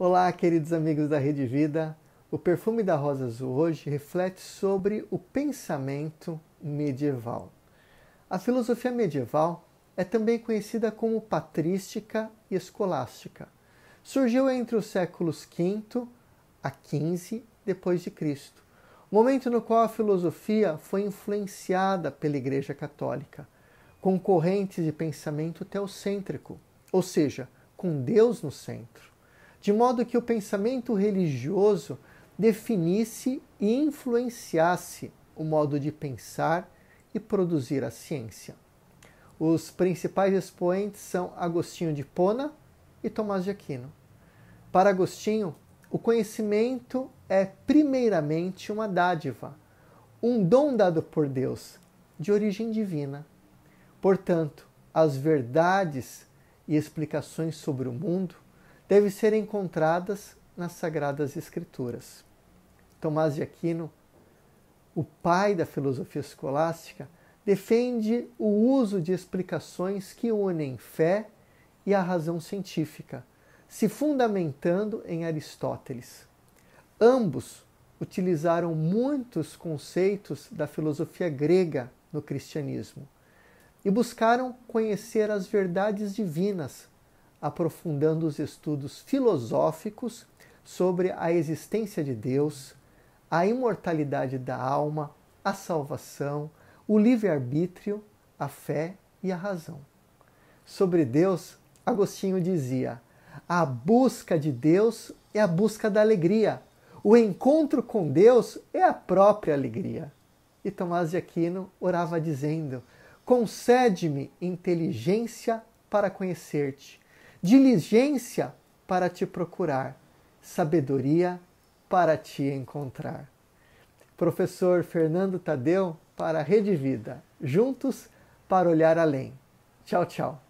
Olá, queridos amigos da Rede Vida. O perfume da rosa azul hoje reflete sobre o pensamento medieval. A filosofia medieval é também conhecida como patrística e escolástica. Surgiu entre os séculos V a XV depois de Cristo, momento no qual a filosofia foi influenciada pela Igreja Católica, com correntes de pensamento teocêntrico, ou seja, com Deus no centro de modo que o pensamento religioso definisse e influenciasse o modo de pensar e produzir a ciência. Os principais expoentes são Agostinho de Pona e Tomás de Aquino. Para Agostinho, o conhecimento é primeiramente uma dádiva, um dom dado por Deus, de origem divina. Portanto, as verdades e explicações sobre o mundo devem ser encontradas nas Sagradas Escrituras. Tomás de Aquino, o pai da filosofia escolástica, defende o uso de explicações que unem fé e a razão científica, se fundamentando em Aristóteles. Ambos utilizaram muitos conceitos da filosofia grega no cristianismo e buscaram conhecer as verdades divinas aprofundando os estudos filosóficos sobre a existência de Deus, a imortalidade da alma, a salvação, o livre-arbítrio, a fé e a razão. Sobre Deus, Agostinho dizia: a busca de Deus é a busca da alegria. O encontro com Deus é a própria alegria. E Tomás de Aquino orava dizendo: Concede-me inteligência para conhecer-te, diligência para te procurar, sabedoria para te encontrar. Professor Fernando Tadeu para a Rede Vida, juntos para olhar além. Tchau, tchau.